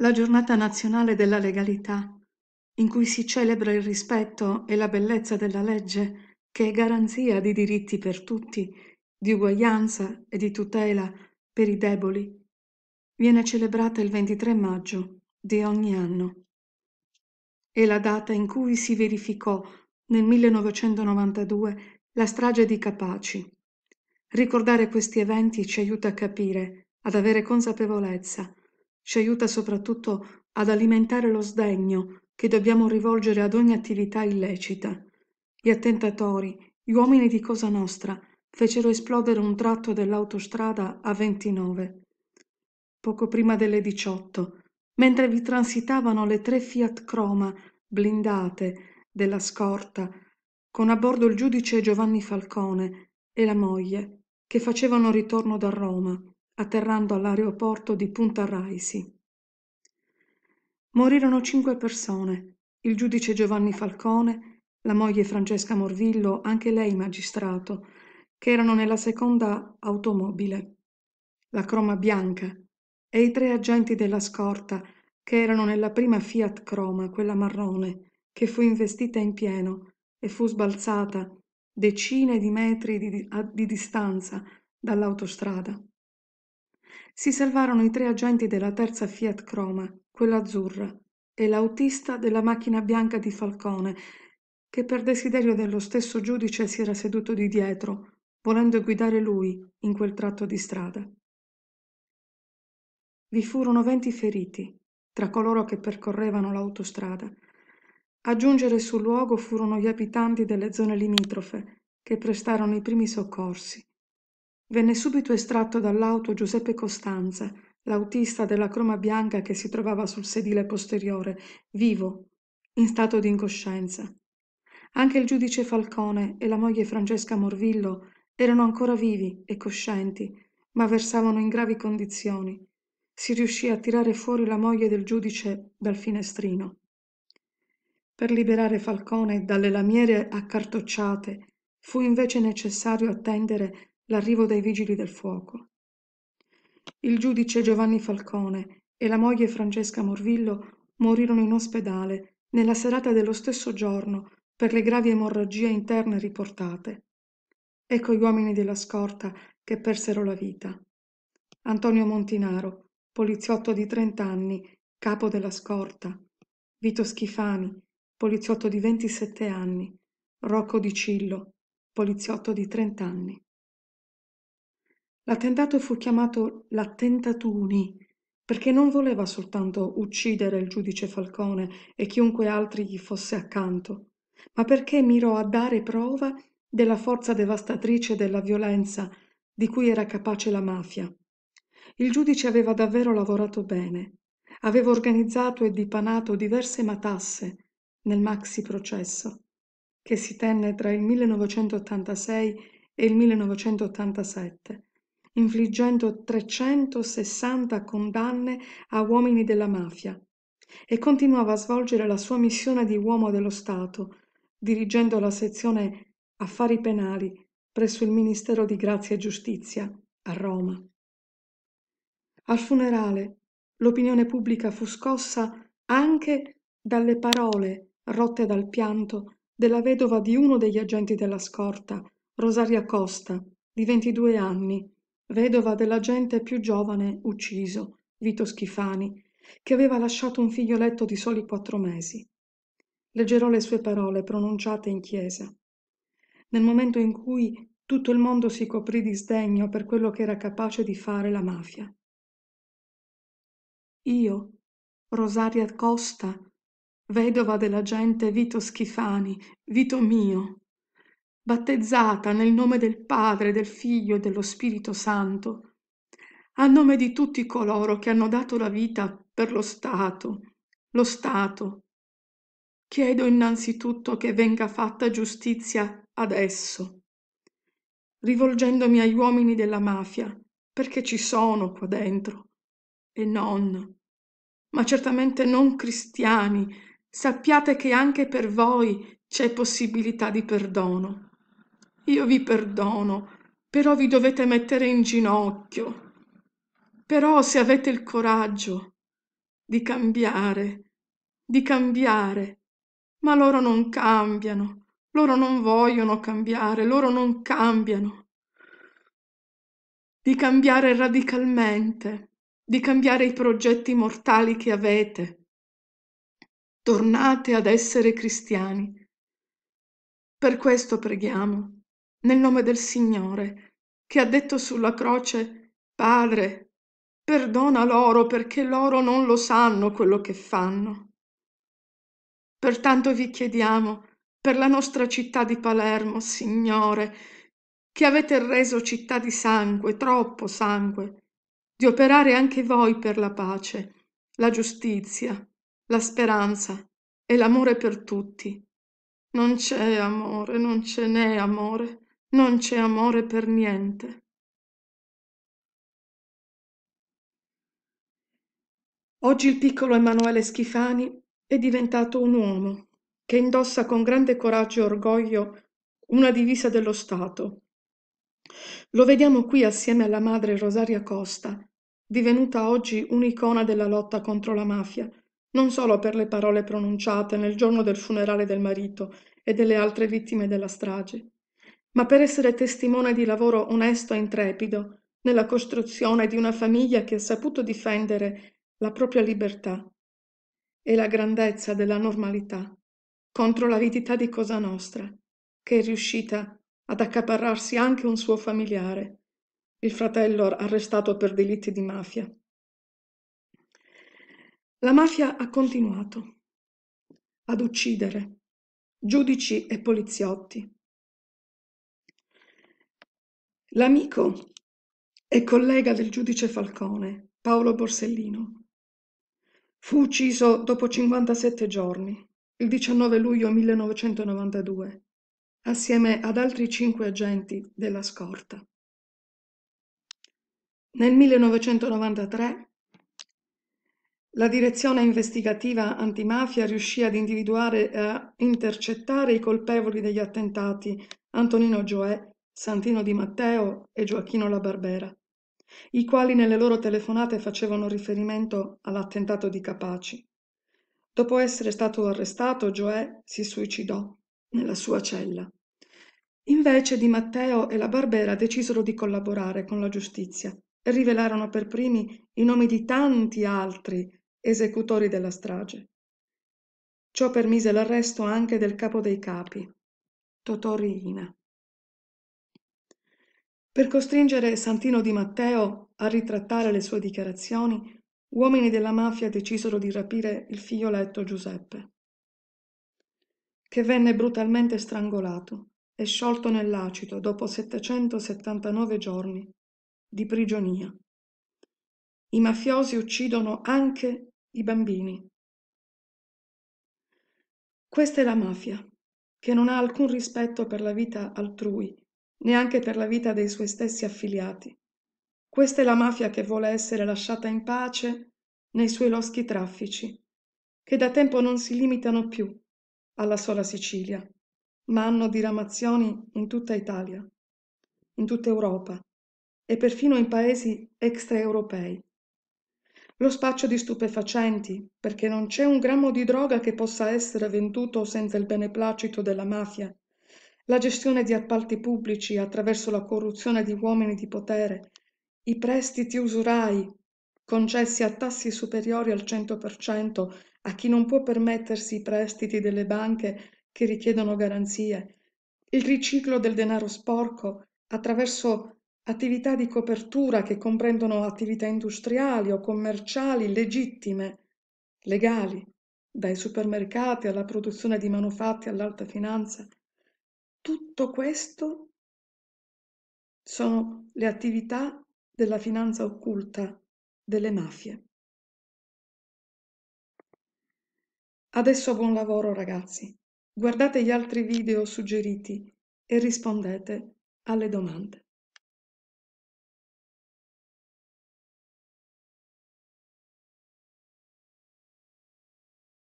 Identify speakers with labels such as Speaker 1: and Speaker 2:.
Speaker 1: la giornata nazionale della legalità, in cui si celebra il rispetto e la bellezza della legge che è garanzia di diritti per tutti, di uguaglianza e di tutela per i deboli, viene celebrata il 23 maggio di ogni anno. È la data in cui si verificò nel 1992 la strage di Capaci. Ricordare questi eventi ci aiuta a capire, ad avere consapevolezza ci aiuta soprattutto ad alimentare lo sdegno che dobbiamo rivolgere ad ogni attività illecita gli attentatori gli uomini di cosa nostra fecero esplodere un tratto dell'autostrada a ventinove poco prima delle diciotto mentre vi transitavano le tre fiat croma blindate della scorta con a bordo il giudice giovanni falcone e la moglie che facevano ritorno da roma atterrando all'aeroporto di Punta Raisi. Morirono cinque persone, il giudice Giovanni Falcone, la moglie Francesca Morvillo, anche lei magistrato, che erano nella seconda automobile, la croma bianca, e i tre agenti della scorta, che erano nella prima Fiat Croma, quella marrone, che fu investita in pieno e fu sbalzata decine di metri di, di distanza dall'autostrada. Si salvarono i tre agenti della terza Fiat Croma, quella azzurra, e l'autista della macchina bianca di Falcone, che per desiderio dello stesso giudice si era seduto di dietro, volendo guidare lui in quel tratto di strada. Vi furono venti feriti tra coloro che percorrevano l'autostrada. A giungere sul luogo furono gli abitanti delle zone limitrofe, che prestarono i primi soccorsi. Venne subito estratto dall'auto Giuseppe Costanza, l'autista della croma bianca che si trovava sul sedile posteriore, vivo, in stato di incoscienza. Anche il giudice Falcone e la moglie Francesca Morvillo erano ancora vivi e coscienti, ma versavano in gravi condizioni. Si riuscì a tirare fuori la moglie del giudice dal finestrino. Per liberare Falcone dalle lamiere accartocciate fu invece necessario attendere l'arrivo dei vigili del fuoco. Il giudice Giovanni Falcone e la moglie Francesca Morvillo morirono in ospedale nella serata dello stesso giorno per le gravi emorragie interne riportate. Ecco gli uomini della scorta che persero la vita. Antonio Montinaro, poliziotto di 30 anni, capo della scorta. Vito Schifani, poliziotto di 27 anni. Rocco Di Cillo, poliziotto di 30 anni. L'attentato fu chiamato l'"attentatuni" perché non voleva soltanto uccidere il giudice Falcone e chiunque altri gli fosse accanto, ma perché mirò a dare prova della forza devastatrice della violenza di cui era capace la mafia. Il giudice aveva davvero lavorato bene. Aveva organizzato e dipanato diverse matasse nel maxi processo che si tenne tra il 1986 e il 1987 infliggendo 360 condanne a uomini della mafia e continuava a svolgere la sua missione di uomo dello stato dirigendo la sezione affari penali presso il ministero di grazia e giustizia a roma al funerale l'opinione pubblica fu scossa anche dalle parole rotte dal pianto della vedova di uno degli agenti della scorta rosaria costa di 22 anni vedova dell'agente più giovane ucciso, Vito Schifani, che aveva lasciato un figlioletto di soli quattro mesi. Leggerò le sue parole pronunciate in chiesa. Nel momento in cui tutto il mondo si coprì di sdegno per quello che era capace di fare la mafia. Io, Rosaria Costa, vedova dell'agente Vito Schifani, Vito mio, battezzata nel nome del Padre, del Figlio e dello Spirito Santo, a nome di tutti coloro che hanno dato la vita per lo Stato, lo Stato. Chiedo innanzitutto che venga fatta giustizia adesso, rivolgendomi agli uomini della mafia, perché ci sono qua dentro, e non, ma certamente non cristiani, sappiate che anche per voi c'è possibilità di perdono io vi perdono però vi dovete mettere in ginocchio però se avete il coraggio di cambiare di cambiare ma loro non cambiano loro non vogliono cambiare loro non cambiano di cambiare radicalmente di cambiare i progetti mortali che avete tornate ad essere cristiani per questo preghiamo nel nome del Signore, che ha detto sulla croce, Padre, perdona loro perché loro non lo sanno quello che fanno. Pertanto vi chiediamo, per la nostra città di Palermo, Signore, che avete reso città di sangue, troppo sangue, di operare anche voi per la pace, la giustizia, la speranza e l'amore per tutti. Non c'è amore, non ce n'è amore non c'è amore per niente. Oggi il piccolo Emanuele Schifani è diventato un uomo che indossa con grande coraggio e orgoglio una divisa dello Stato. Lo vediamo qui assieme alla madre Rosaria Costa, divenuta oggi un'icona della lotta contro la mafia, non solo per le parole pronunciate nel giorno del funerale del marito e delle altre vittime della strage, ma per essere testimone di lavoro onesto e intrepido nella costruzione di una famiglia che ha saputo difendere la propria libertà e la grandezza della normalità contro l'avidità di Cosa Nostra, che è riuscita ad accaparrarsi anche un suo familiare, il fratello arrestato per delitti di mafia. La mafia ha continuato ad uccidere giudici e poliziotti, L'amico e collega del giudice Falcone, Paolo Borsellino, fu ucciso dopo 57 giorni, il 19 luglio 1992, assieme ad altri cinque agenti della scorta. Nel 1993 la direzione investigativa antimafia riuscì ad individuare e a intercettare i colpevoli degli attentati Antonino Gioè Santino Di Matteo e Gioachino La Barbera, i quali nelle loro telefonate facevano riferimento all'attentato di Capaci. Dopo essere stato arrestato, Gioè si suicidò nella sua cella. Invece Di Matteo e la Barbera decisero di collaborare con la giustizia e rivelarono per primi i nomi di tanti altri esecutori della strage. Ciò permise l'arresto anche del capo dei capi, Totò Riina. Per costringere Santino Di Matteo a ritrattare le sue dichiarazioni, uomini della mafia decisero di rapire il figlioletto Giuseppe, che venne brutalmente strangolato e sciolto nell'acido dopo 779 giorni di prigionia. I mafiosi uccidono anche i bambini. Questa è la mafia, che non ha alcun rispetto per la vita altrui neanche per la vita dei suoi stessi affiliati. Questa è la mafia che vuole essere lasciata in pace nei suoi loschi traffici, che da tempo non si limitano più alla sola Sicilia, ma hanno diramazioni in tutta Italia, in tutta Europa e perfino in paesi extraeuropei. Lo spaccio di stupefacenti, perché non c'è un grammo di droga che possa essere venduto senza il beneplacito della mafia la gestione di appalti pubblici attraverso la corruzione di uomini di potere, i prestiti usurai concessi a tassi superiori al 100% a chi non può permettersi i prestiti delle banche che richiedono garanzie, il riciclo del denaro sporco attraverso attività di copertura che comprendono attività industriali o commerciali legittime, legali, dai supermercati alla produzione di manufatti all'alta finanza, tutto questo sono le attività della finanza occulta, delle mafie. Adesso buon lavoro ragazzi, guardate gli altri video suggeriti e rispondete alle domande.